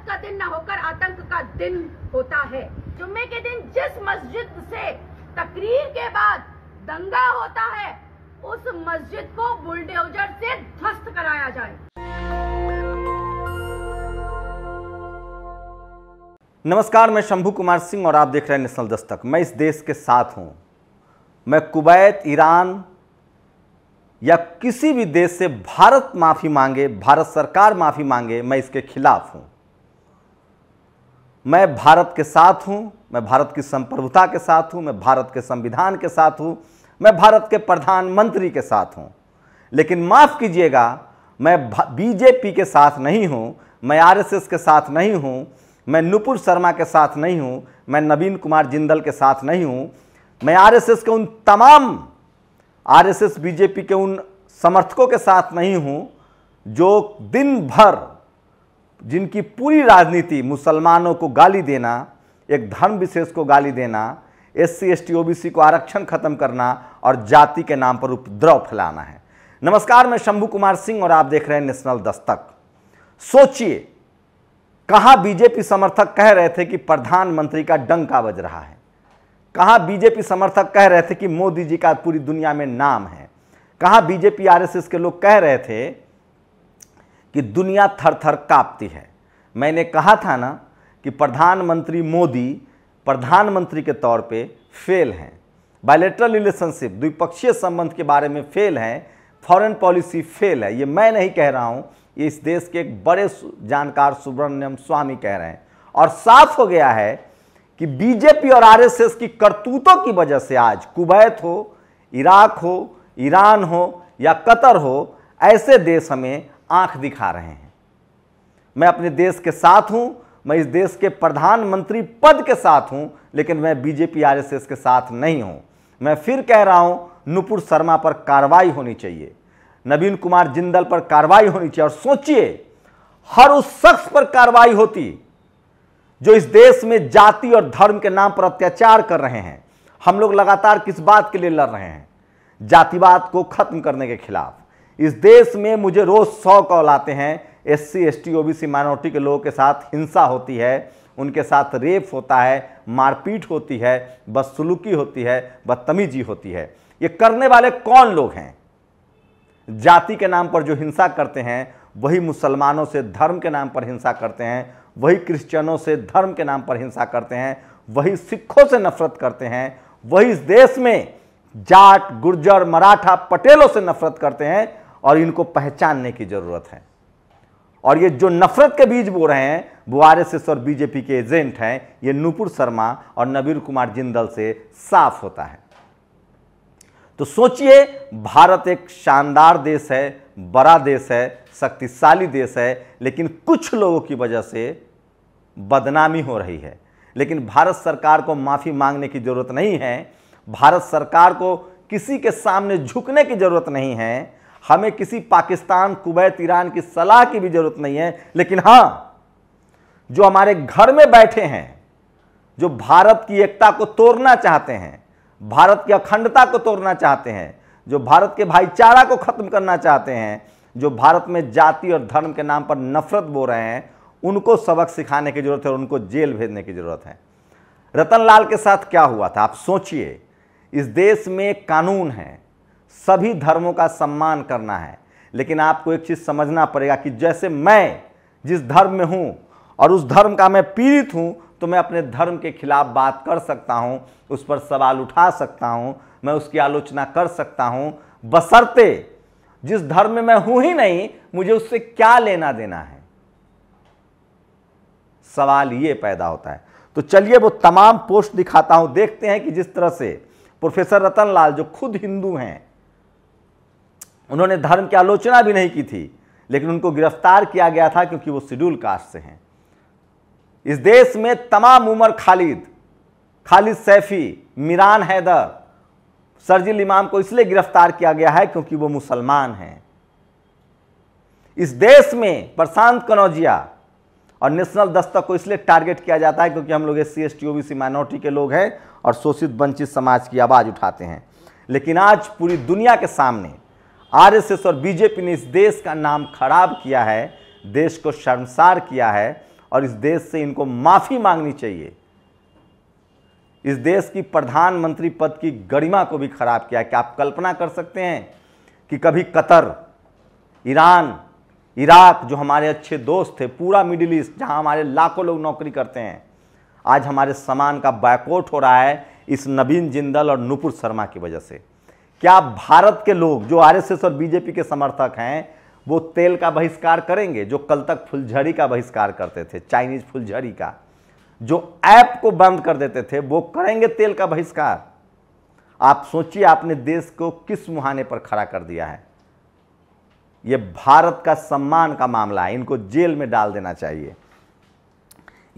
जन्नत का दिन ना होकर आतंक का दिन होता है जुम्मे के दिन जिस मस्जिद से तकरीर के बाद दंगा होता है उस मस्जिद को बुलडोजर से ध्वस्त कराया जाए नमस्कार मैं शंभू कुमार सिंह और आप देख रहे हैं नेशनल दस्तक मैं इस देश के साथ हूं मैं कुवैत ईरान या किसी भी देश से भारत माफ़ी मांगे भारत सरकार माफ़ी मांगे मैं इसके खिलाफ हूं मैं भारत के साथ हूँ मैं भारत की संप्रभुता के साथ हूँ मैं भारत के संविधान के साथ हूँ मैं भारत के प्रधानमंत्री के साथ हूँ लेकिन माफ़ कीजिएगा मैं बीजेपी के साथ नहीं हूँ मैं आरएसएस के साथ नहीं हूँ मैं नुपुर शर्मा के साथ नहीं हूँ मैं नवीन कुमार जिंदल के साथ नहीं हूँ मैं आरएसएस के उन तमाम आरएसएस बीजेपी के उन समर्थकों के साथ नहीं हूँ जो दिन भर जिनकी पूरी राजनीति मुसलमानों को गाली देना एक धर्म विशेष को गाली देना एस सी एस टी को आरक्षण खत्म करना और जाति के नाम पर उपद्रव फैलाना है नमस्कार मैं शंभू कुमार सिंह और आप देख रहे हैं नेशनल दस्तक सोचिए कहां बीजेपी समर्थक कह रहे थे कि प्रधानमंत्री का डंका बज रहा है कहां बीजेपी समर्थक कह रहे थे कि मोदी जी का पूरी दुनिया में नाम है कहां बीजेपी आरएसएस के लोग कह रहे थे कि दुनिया थर थर काँपती है मैंने कहा था ना कि प्रधानमंत्री मोदी प्रधानमंत्री के तौर पे फेल हैं बायलेटरल रिलेशनशिप द्विपक्षीय संबंध के बारे में फेल हैं फॉरेन पॉलिसी फेल है ये मैं नहीं कह रहा हूँ ये इस देश के एक बड़े जानकार सुब्रमण्यम स्वामी कह रहे हैं और साफ हो गया है कि बीजेपी और आरएसएस की करतूतों की वजह से आज कुवैत हो इराक हो ईरान हो या कतर हो ऐसे देश हमें आंख दिखा रहे हैं मैं अपने देश के साथ हूं मैं इस देश के प्रधानमंत्री पद के साथ हूं लेकिन मैं बीजेपी आरएसएस के साथ नहीं हूं मैं फिर कह रहा हूं नुपुर शर्मा पर कार्रवाई होनी चाहिए नवीन कुमार जिंदल पर कार्रवाई होनी चाहिए और सोचिए हर उस शख्स पर कार्रवाई होती जो इस देश में जाति और धर्म के नाम पर अत्याचार कर रहे हैं हम लोग लगातार किस बात के लिए लड़ रहे हैं जातिवाद को खत्म करने के खिलाफ इस देश में मुझे रोज़ सौ कॉल आते हैं S C S T O B C minority के लोगों के साथ हिंसा होती है उनके साथ रेप होता है मारपीट होती है बदसलूकी होती है बदतमीजी होती है ये करने वाले कौन लोग हैं जाति के नाम पर जो हिंसा करते हैं वही मुसलमानों से धर्म के नाम पर हिंसा करते हैं वही क्रिश्चियनों से धर्म के नाम पर हिंसा करते हैं वही सिखों से नफरत करते हैं वही इस देश में जाट गुर्जर मराठा पटेलों से नफरत करते हैं और इनको पहचानने की ज़रूरत है और ये जो नफरत के बीज बो रहे हैं वो आर और बीजेपी के एजेंट हैं ये नूपुर शर्मा और नबीर कुमार जिंदल से साफ होता है तो सोचिए भारत एक शानदार देश है बड़ा देश है शक्तिशाली देश है लेकिन कुछ लोगों की वजह से बदनामी हो रही है लेकिन भारत सरकार को माफ़ी मांगने की ज़रूरत नहीं है भारत सरकार को किसी के सामने झुकने की ज़रूरत नहीं है हमें किसी पाकिस्तान कुवैत ईरान की सलाह की भी जरूरत नहीं है लेकिन हां जो हमारे घर में बैठे हैं जो भारत की एकता को तोड़ना चाहते हैं भारत की अखंडता को तोड़ना चाहते हैं जो भारत के भाईचारा को खत्म करना चाहते हैं जो भारत में जाति और धर्म के नाम पर नफरत बो रहे हैं उनको सबक सिखाने की जरूरत है और उनको जेल भेजने की जरूरत है रतन लाल के साथ क्या हुआ था आप सोचिए इस देश में कानून है सभी धर्मों का सम्मान करना है लेकिन आपको एक चीज़ समझना पड़ेगा कि जैसे मैं जिस धर्म में हूँ और उस धर्म का मैं पीड़ित हूँ तो मैं अपने धर्म के खिलाफ बात कर सकता हूँ उस पर सवाल उठा सकता हूँ मैं उसकी आलोचना कर सकता हूँ बसरते जिस धर्म में मैं हूँ ही नहीं मुझे उससे क्या लेना देना है सवाल ये पैदा होता है तो चलिए वो तमाम पोस्ट दिखाता हूँ देखते हैं कि जिस तरह से प्रोफेसर रतन लाल जो खुद हिंदू हैं उन्होंने धर्म की आलोचना भी नहीं की थी लेकिन उनको गिरफ्तार किया गया था क्योंकि वो शेड्यूल कास्ट से हैं इस देश में तमाम उमर खालिद खालिद सैफी मीरान हैदर सरजिल इमाम को इसलिए गिरफ्तार किया गया है क्योंकि वो मुसलमान हैं इस देश में प्रशांत कनौजिया और नेशनल दस्तक को इसलिए टारगेट किया जाता है क्योंकि हम लोग S C S T O B C minority के लोग हैं और शोषित वंचित समाज की आवाज़ उठाते हैं लेकिन आज पूरी दुनिया के सामने आरएसएस और बीजेपी ने इस देश का नाम खराब किया है देश को शर्मसार किया है और इस देश से इनको माफ़ी मांगनी चाहिए इस देश की प्रधानमंत्री पद की गरिमा को भी खराब किया क्या आप कल्पना कर सकते हैं कि कभी कतर ईरान इराक जो हमारे अच्छे दोस्त थे पूरा मिडिल ईस्ट जहां हमारे लाखों लोग नौकरी करते हैं आज हमारे सामान का बैकआउट हो रहा है इस नवीन जिंदल और नुपुर शर्मा की वजह से क्या भारत के लोग जो आरएसएस और बीजेपी के समर्थक हैं वो तेल का बहिष्कार करेंगे जो कल तक फुलझड़ी का बहिष्कार करते थे चाइनीज फुलझड़ी का जो ऐप को बंद कर देते थे वो करेंगे तेल का बहिष्कार आप सोचिए आपने देश को किस मुहाने पर खड़ा कर दिया है ये भारत का सम्मान का मामला है इनको जेल में डाल देना चाहिए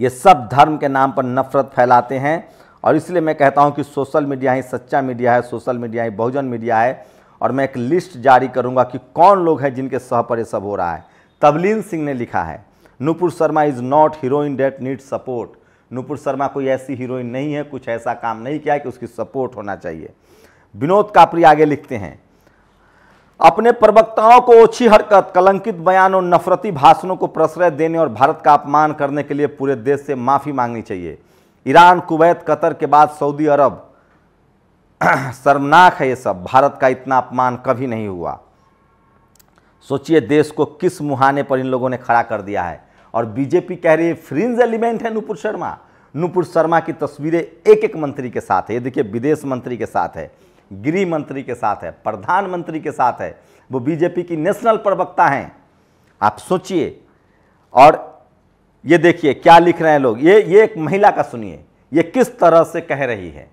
ये सब धर्म के नाम पर नफरत फैलाते हैं और इसलिए मैं कहता हूँ कि सोशल मीडिया ही सच्चा मीडिया है सोशल मीडिया ही बहुजन मीडिया है और मैं एक लिस्ट जारी करूँगा कि कौन लोग हैं जिनके सह पर यह सब हो रहा है तबलीन सिंह ने लिखा है Nupur Sharma is not heroine that need support Nupur Sharma कोई ऐसी हीरोइन नहीं है कुछ ऐसा काम नहीं किया है कि उसकी सपोर्ट होना चाहिए विनोद कापरी आगे लिखते हैं अपने प्रवक्ताओं को ओछी हरकत कलंकित बयान और नफरती भाषणों को प्रश्रय देने और भारत का अपमान करने के लिए पूरे देश से माफ़ी मांगनी चाहिए ईरान कुवैत कतर के बाद सऊदी अरब शर्मनाक है ये सब भारत का इतना अपमान कभी नहीं हुआ सोचिए देश को किस मुहाने पर इन लोगों ने खड़ा कर दिया है और बीजेपी कह रही है फ्रिंज एलिमेंट है नुपुर शर्मा नुपुर शर्मा की तस्वीरें एक एक मंत्री के साथ है ये देखिए विदेश मंत्री के साथ है गृह मंत्री के साथ है प्रधानमंत्री के साथ है वो बीजेपी की नेशनल प्रवक्ता हैं आप सोचिए और ये देखिए क्या लिख रहे हैं लोग ये ये एक महिला का सुनिए ये किस तरह से कह रही है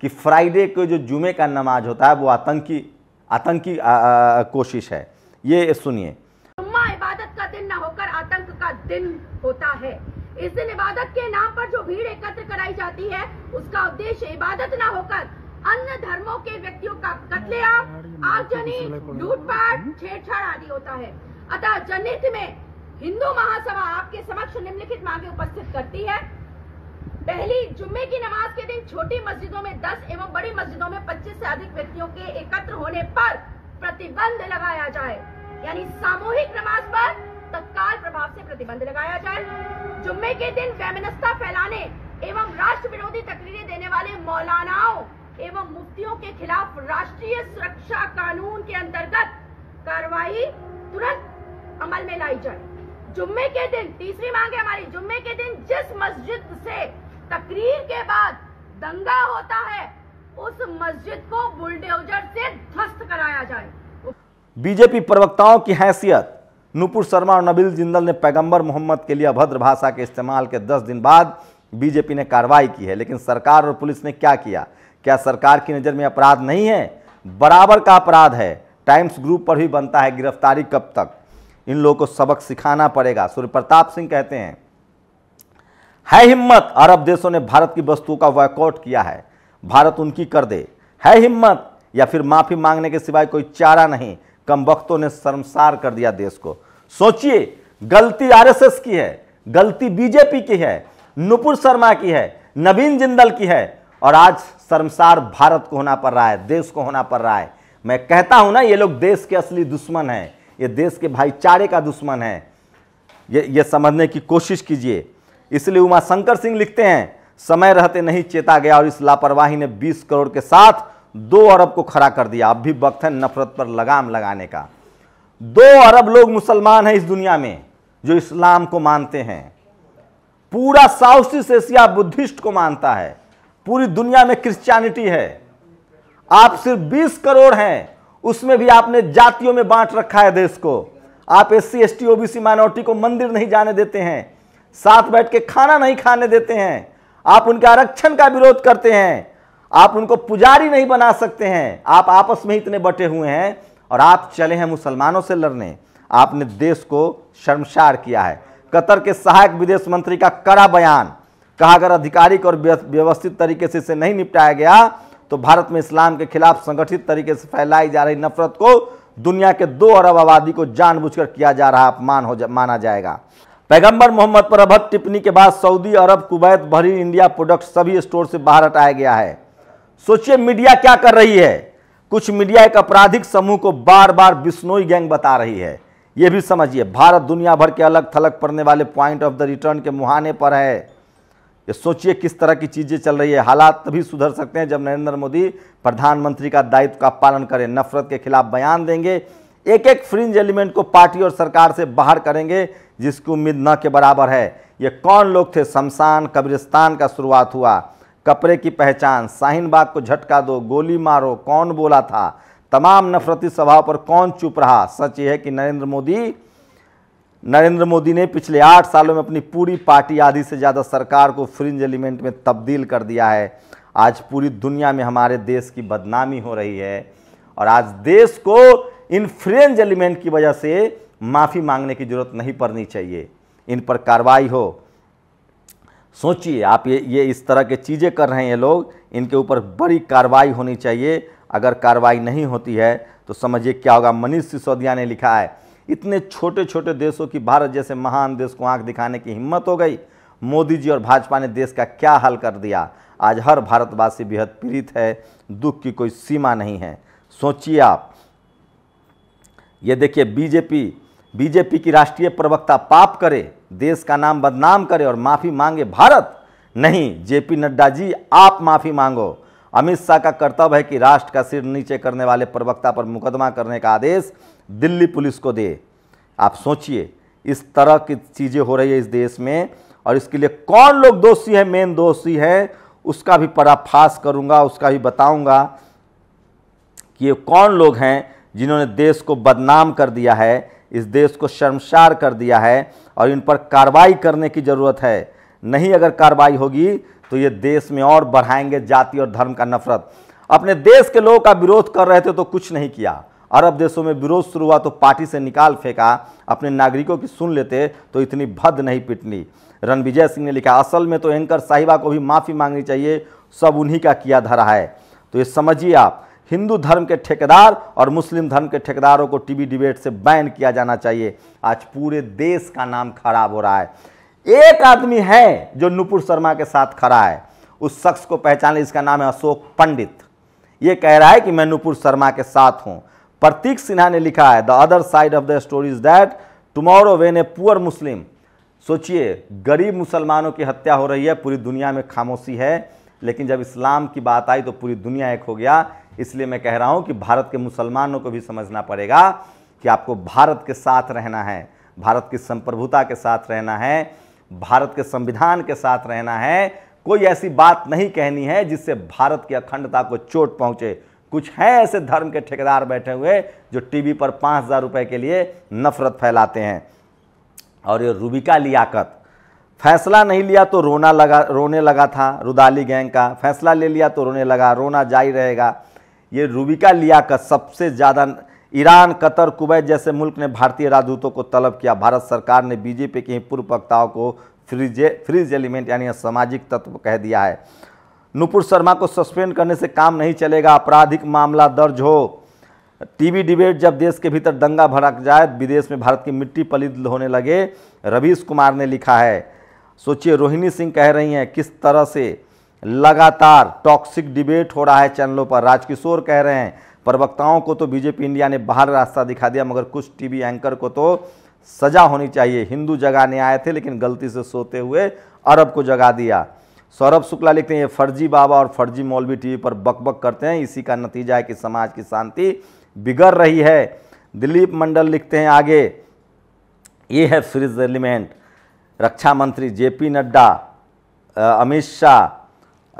कि फ्राइडे को जो जुमे का नमाज होता है वो आतंकी आतंकी कोशिश है ये सुनिए इबादत का दिन न होकर आतंक का दिन होता है इस दिन इबादत के नाम पर जो भीड़ एकत्र कराई जाती है उसका उद्देश्य इबादत न होकर अन्य धर्मों के व्यक्तियों का कत्लेआम आगजनी लूटपाट छेड़छाड़ आदि होता है अतः जनहित में हिंदू महासभा आपके समक्ष निम्नलिखित मांगे उपस्थित करती है पहली जुम्मे की नमाज के दिन छोटी मस्जिदों में 10 एवं बड़ी मस्जिदों में 25 से अधिक व्यक्तियों के एकत्र होने पर प्रतिबंध लगाया जाए यानी सामूहिक नमाज पर तत्काल प्रभाव से प्रतिबंध लगाया जाए जुम्मे के दिन वैमनस्ता फैलाने एवं राष्ट्र विरोधी तकरीरें देने वाले मौलानाओं एवं मुफ्तियों के खिलाफ राष्ट्रीय सुरक्षा कानून के अंतर्गत कार्रवाई तुरंत अमल में लाई जाए जुम्मे के दिन तीसरी मांग है हमारी जुम्मे के दिन जिस मस्जिद से तकरीर के बाद दंगा होता है उस मस्जिद को बुलडोजर से ध्वस्त कराया जाए बीजेपी प्रवक्ताओं की हैसियत नुपुर शर्मा और नबील जिंदल ने पैगंबर मोहम्मद के लिए अभद्र भाषा के इस्तेमाल के 10 दिन बाद बीजेपी ने कार्रवाई की है लेकिन सरकार और पुलिस ने क्या किया क्या सरकार की नज़र में अपराध नहीं है बराबर का अपराध है टाइम्स ग्रुप पर भी बनता है गिरफ्तारी कब तक इन लोगों को सबक सिखाना पड़ेगा सूर्य प्रताप सिंह कहते हैं है हिम्मत अरब देशों ने भारत की वस्तुओं का वॉकआउट किया है भारत उनकी कर दे है हिम्मत या फिर माफ़ी मांगने के सिवाय कोई चारा नहीं कम वक्तों ने शर्मसार कर दिया देश को सोचिए गलती आरएसएस की है गलती बीजेपी की है नुपुर शर्मा की है नवीन जिंदल की है और आज शर्मसार भारत को होना पड़ रहा है देश को होना पड़ रहा है मैं कहता हूं ना ये लोग देश के असली दुश्मन हैं ये देश के भाईचारे का दुश्मन है ये ये समझने की कोशिश कीजिए इसलिए उमाशंकर सिंह लिखते हैं समय रहते नहीं चेता गया और इस लापरवाही ने 20 करोड़ के साथ दो अरब को खड़ा कर दिया अब भी वक्त है नफरत पर लगाम लगाने का दो अरब लोग मुसलमान हैं इस दुनिया में जो इस्लाम को मानते हैं पूरा साउथ ईस्ट एशिया बुद्धिस्ट को मानता है पूरी दुनिया में क्रिश्चियनिटी है आप सिर्फ 20 करोड़ हैं उसमें भी आपने जातियों में बांट रखा है देश को आप S C S T OBC minority को मंदिर नहीं जाने देते हैं साथ बैठ के खाना नहीं खाने देते हैं आप उनके आरक्षण का विरोध करते हैं आप उनको पुजारी नहीं बना सकते हैं आप आपस में इतने बटे हुए हैं और आप चले हैं मुसलमानों से लड़ने आपने देश को शर्मसार किया है कतर के सहायक विदेश मंत्री का कड़ा बयान कहा अगर आधिकारिक और व्यवस्थित तरीके से इसे नहीं निपटाया गया तो भारत में इस्लाम के खिलाफ संगठित तरीके से फैलाई जा रही नफरत को दुनिया के दो अरब आबादी को जानबूझकर किया जा रहा अपमान हो जा, माना जाएगा पैगंबर मोहम्मद पर अभद टिप्पणी के बाद सऊदी अरब कुवैत भरी इंडिया प्रोडक्ट सभी स्टोर से बाहर हटाया गया है सोचिए मीडिया क्या कर रही है कुछ मीडिया एक आपराधिक समूह को बार बार बिश्नोई गैंग बता रही है यह भी समझिए भारत दुनिया भर के अलग थलग पड़ने वाले पॉइंट ऑफ द रिटर्न के मुहाने पर है ये सोचिए किस तरह की चीज़ें चल रही है हालात तभी सुधर सकते हैं जब नरेंद्र मोदी प्रधानमंत्री का दायित्व का पालन करें नफरत के खिलाफ बयान देंगे एक एक फ्रिंज एलिमेंट को पार्टी और सरकार से बाहर करेंगे जिसकी उम्मीद न के बराबर है ये कौन लोग थे शमशान कब्रिस्तान का शुरुआत हुआ कपड़े की पहचान बाग को झटका दो गोली मारो कौन बोला था तमाम नफरती सभाओं पर कौन चुप रहा सच ये है कि नरेंद्र मोदी नरेंद्र मोदी ने पिछले आठ सालों में अपनी पूरी पार्टी आधी से ज़्यादा सरकार को फ्रिंज एलिमेंट में तब्दील कर दिया है आज पूरी दुनिया में हमारे देश की बदनामी हो रही है और आज देश को इन फ्रेंज एलिमेंट की वजह से माफ़ी मांगने की ज़रूरत नहीं पड़नी चाहिए इन पर कार्रवाई हो सोचिए आप ये ये इस तरह के चीज़ें कर रहे हैं लोग इनके ऊपर बड़ी कार्रवाई होनी चाहिए अगर कार्रवाई नहीं होती है तो समझिए क्या होगा मनीष सिसोदिया ने लिखा है इतने छोटे छोटे देशों की भारत जैसे महान देश को आंख दिखाने की हिम्मत हो गई मोदी जी और भाजपा ने देश का क्या हल कर दिया आज हर भारतवासी बेहद पीड़ित है दुख की कोई सीमा नहीं है सोचिए आप ये देखिए बीजेपी बीजेपी की राष्ट्रीय प्रवक्ता पाप करे देश का नाम बदनाम करे और माफ़ी मांगे भारत नहीं जेपी नड्डा जी आप माफ़ी मांगो अमित शाह का कर्तव्य है कि राष्ट्र का सिर नीचे करने वाले प्रवक्ता पर मुकदमा करने का आदेश दिल्ली पुलिस को दे आप सोचिए इस तरह की चीज़ें हो रही है इस देश में और इसके लिए कौन लोग दोषी हैं मेन दोषी है उसका भी पराफाश करूंगा उसका भी बताऊंगा कि ये कौन लोग हैं जिन्होंने देश को बदनाम कर दिया है इस देश को शर्मसार कर दिया है और इन पर कार्रवाई करने की ज़रूरत है नहीं अगर कार्रवाई होगी तो ये देश में और बढ़ाएंगे जाति और धर्म का नफरत अपने देश के लोगों का विरोध कर रहे थे तो कुछ नहीं किया अरब देशों में विरोध शुरू हुआ तो पार्टी से निकाल फेंका अपने नागरिकों की सुन लेते तो इतनी भद्द नहीं पिटनी रणविजय सिंह ने लिखा असल में तो एंकर साहिबा को भी माफ़ी मांगनी चाहिए सब उन्हीं का किया धरा है तो ये समझिए आप हिंदू धर्म के ठेकेदार और मुस्लिम धर्म के ठेकेदारों को टीवी डिबेट से बैन किया जाना चाहिए आज पूरे देश का नाम खराब हो रहा है एक आदमी है जो नुपुर शर्मा के साथ खड़ा है उस शख्स को पहचान इसका नाम है अशोक पंडित ये कह रहा है कि मैं नुपुर शर्मा के साथ हूँ प्रतीक सिन्हा ने लिखा है the other side of the story is that tomorrow when a poor Muslim सोचिए गरीब मुसलमानों की हत्या हो रही है पूरी दुनिया में खामोशी है लेकिन जब इस्लाम की बात आई तो पूरी दुनिया एक हो गया इसलिए मैं कह रहा हूँ कि भारत के मुसलमानों को भी समझना पड़ेगा कि आपको भारत के साथ रहना है भारत की संप्रभुता के साथ रहना है भारत के संविधान के साथ रहना है कोई ऐसी बात नहीं कहनी है जिससे भारत की अखंडता को चोट पहुंचे कुछ हैं ऐसे धर्म के ठेकेदार बैठे हुए जो टीवी पर पाँच हज़ार रुपये के लिए नफरत फैलाते हैं और ये रूबिका लियाकत फैसला नहीं लिया तो रोना लगा रोने लगा था रुदाली गैंग का फैसला ले लिया तो रोने लगा रोना जारी रहेगा ये रूबिका लियाकत सबसे ज़्यादा ईरान कतर कुवैत जैसे मुल्क ने भारतीय राजदूतों को तलब किया भारत सरकार ने बीजेपी के पूर्व वक्ताओं को फ्रीज फ्रीज एलिमेंट यानी सामाजिक तत्व कह दिया है नुपुर शर्मा को सस्पेंड करने से काम नहीं चलेगा आपराधिक मामला दर्ज हो टीवी डिबेट जब देश के भीतर दंगा भड़क जाए विदेश में भारत की मिट्टी पलित होने लगे रवीश कुमार ने लिखा है सोचिए रोहिणी सिंह कह रही हैं किस तरह से लगातार टॉक्सिक डिबेट हो रहा है चैनलों पर राजकिशोर कह रहे हैं प्रवक्ताओं को तो बीजेपी इंडिया ने बाहर रास्ता दिखा दिया मगर कुछ टीवी एंकर को तो सजा होनी चाहिए हिंदू जगाने आए थे लेकिन गलती से सोते हुए अरब को जगा दिया सौरभ शुक्ला लिखते हैं ये फर्जी बाबा और फर्जी मौलवी टीवी पर बकबक करते हैं इसी का नतीजा है कि समाज की शांति बिगड़ रही है दिलीप मंडल लिखते हैं आगे ये है फ्रिज एलिमेंट रक्षा मंत्री जेपी नड्डा अमित शाह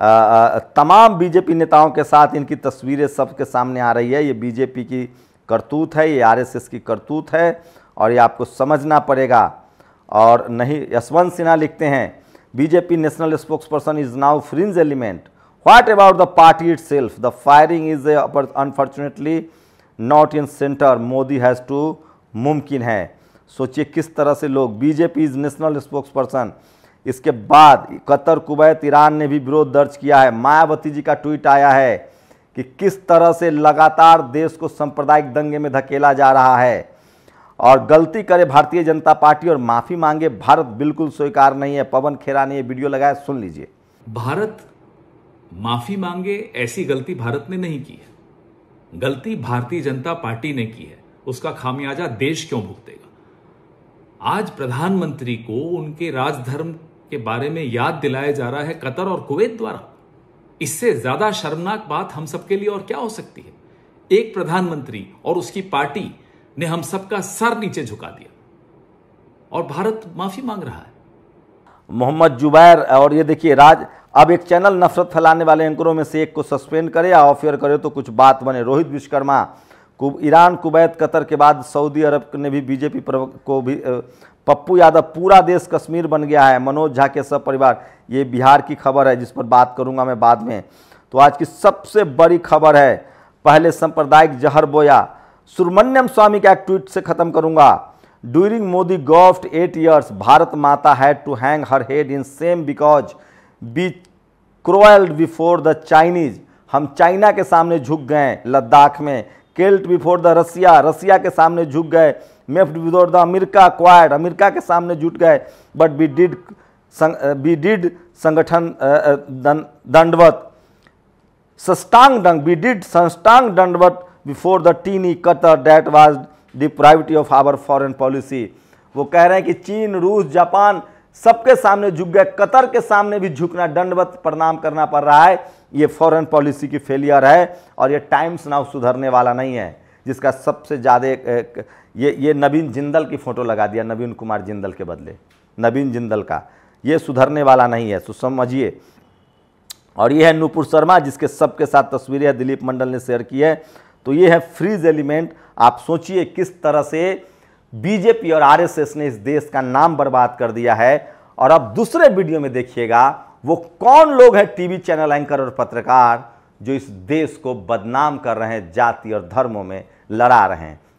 तमाम बीजेपी नेताओं के साथ इनकी तस्वीरें सबके सामने आ रही है ये बीजेपी की करतूत है ये आरएसएस की करतूत है और ये आपको समझना पड़ेगा और नहीं यशवंत सिन्हा लिखते हैं BJP national spokesperson is now fringe element what about the party itself the firing is unfortunately not in center Modi has to मुमकिन है सोचिए किस तरह से लोग BJP is national spokesperson इसके बाद कतर कुवैत ईरान ने भी विरोध दर्ज किया है मायावती जी का ट्वीट आया है कि किस तरह से लगातार देश को सांप्रदायिक दंगे में धकेला जा रहा है और गलती करे भारतीय जनता पार्टी और माफ़ी मांगे भारत बिल्कुल स्वीकार नहीं है पवन खेरा ने यह वीडियो लगाया सुन लीजिए भारत माफ़ी मांगे ऐसी गलती भारत ने नहीं की है गलती भारतीय जनता पार्टी ने की है उसका खामियाजा देश क्यों भुगतेगा आज प्रधानमंत्री को उनके राजधर्म के बारे में याद दिलाया जा रहा है कतर और कुवैत द्वारा इससे ज्यादा शर्मनाक बात हम सबके लिए और क्या हो सकती है एक प्रधानमंत्री और उसकी पार्टी ने हम सबका सर नीचे झुका दिया और भारत माफी मांग रहा है मोहम्मद जुबैर और ये देखिए राज अब एक चैनल नफरत फैलाने वाले एंकरों में से एक को सस्पेंड करे या ऑफियर करे तो कुछ बात बने Rohit Vishwakarma Iran Kuwait Qatar के बाद सऊदी अरब ने भी बीजेपी को भी पप्पू यादव पूरा देश कश्मीर बन गया है मनोज झा के सब परिवार ये बिहार की खबर है जिस पर बात करूंगा मैं बाद में तो आज की सबसे बड़ी खबर है पहले सांप्रदायिक जहर बोया सुब्रमण्यम स्वामी का ट्वीट से खत्म करूंगा during Modi govt eight years Bharat Mata had to hang her head in shame because we crawled before the Chinese हम चाइना के सामने झुक गए लद्दाख में केल्ट बिफोर द रसिया रसिया के सामने झुक गए मेफ्ट विदोर द अमेरिका क्वाड अमेरिका के सामने जुट गए but we did we did संगठन uh, uh, दंडवत सष्टांग डंग वी डिड संस्टांग दंडवत बिफोर द ई Qatar that was the priority of our foreign policy वो कह रहे हैं कि चीन रूस जापान सबके सामने झुक गए कतर के सामने भी झुकना दंडवत प्रणाम करना पड़ रहा है ये फॉरेन पॉलिसी की फेलियर है और ये टाइम्स नाउ सुधरने वाला नहीं है जिसका सबसे ज़्यादा ये ये नवीन जिंदल की फ़ोटो लगा दिया नवीन कुमार जिंदल के बदले नवीन जिंदल का ये सुधरने वाला नहीं है सो समझिए और ये है नूपुर शर्मा जिसके सबके साथ तस्वीरें दिलीप मंडल ने शेयर की है तो ये है फ्रीज एलिमेंट आप सोचिए किस तरह से बीजेपी और आरएसएस ने इस देश का नाम बर्बाद कर दिया है और अब दूसरे वीडियो में देखिएगा वो कौन लोग हैं टीवी चैनल एंकर और पत्रकार जो इस देश को बदनाम कर रहे हैं जाति और धर्मों में लड़ा रहे हैं